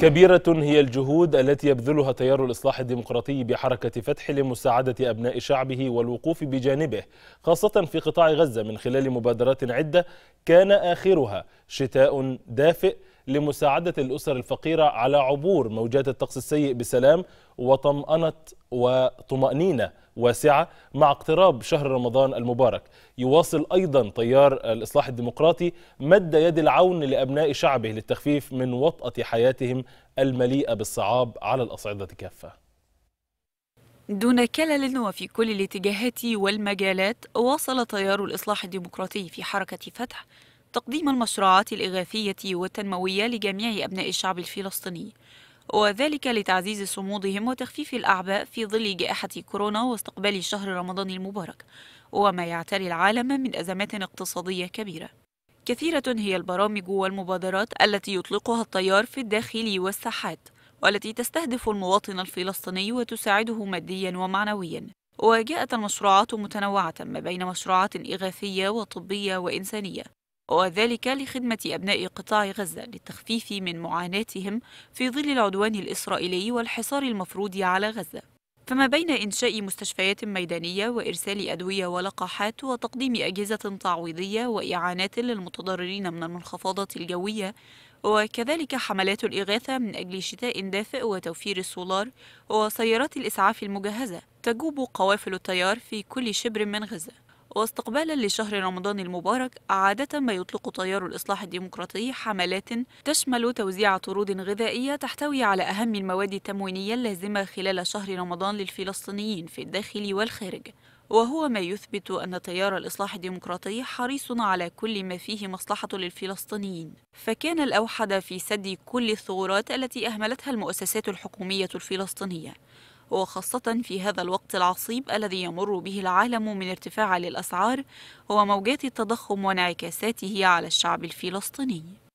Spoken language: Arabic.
كبيرة هي الجهود التي يبذلها تيار الإصلاح الديمقراطي بحركة فتح لمساعدة أبناء شعبه والوقوف بجانبه خاصة في قطاع غزة من خلال مبادرات عدة كان آخرها شتاء دافئ لمساعدة الأسر الفقيرة على عبور موجات الطقس السيء بسلام وطمأنة وطمأنينة واسعة مع اقتراب شهر رمضان المبارك يواصل أيضا تيار الإصلاح الديمقراطي مد يد العون لأبناء شعبه للتخفيف من وطأة حياتهم المليئة بالصعاب على الأصعدة كافة دون كلل وفي كل الاتجاهات والمجالات واصل تيار الإصلاح الديمقراطي في حركة فتح تقديم المشروعات الإغاثية والتنموية لجميع أبناء الشعب الفلسطيني وذلك لتعزيز صمودهم وتخفيف الأعباء في ظل جائحة كورونا واستقبال شهر رمضان المبارك وما يعتري العالم من أزمات اقتصادية كبيرة كثيرة هي البرامج والمبادرات التي يطلقها التيار في الداخل والساحات والتي تستهدف المواطن الفلسطيني وتساعده ماديا ومعنويا وجاءت المشروعات متنوعة ما بين مشروعات إغاثية وطبية وإنسانية وذلك لخدمة أبناء قطاع غزة للتخفيف من معاناتهم في ظل العدوان الإسرائيلي والحصار المفروض على غزة فما بين إنشاء مستشفيات ميدانية وإرسال أدوية ولقاحات وتقديم أجهزة تعويضية وإعانات للمتضررين من المنخفضات الجوية وكذلك حملات الإغاثة من أجل شتاء دافئ وتوفير السولار وسيارات الإسعاف المجهزة تجوب قوافل التيار في كل شبر من غزة واستقبالا لشهر رمضان المبارك عادة ما يطلق تيار الإصلاح الديمقراطي حملات تشمل توزيع طرود غذائية تحتوي على أهم المواد التموينية اللازمة خلال شهر رمضان للفلسطينيين في الداخل والخارج وهو ما يثبت أن تيار الإصلاح الديمقراطي حريص على كل ما فيه مصلحة للفلسطينيين فكان الأوحد في سد كل الثغرات التي أهملتها المؤسسات الحكومية الفلسطينية وخاصة في هذا الوقت العصيب الذي يمر به العالم من ارتفاع للأسعار وموجات التضخم وانعكاساته على الشعب الفلسطيني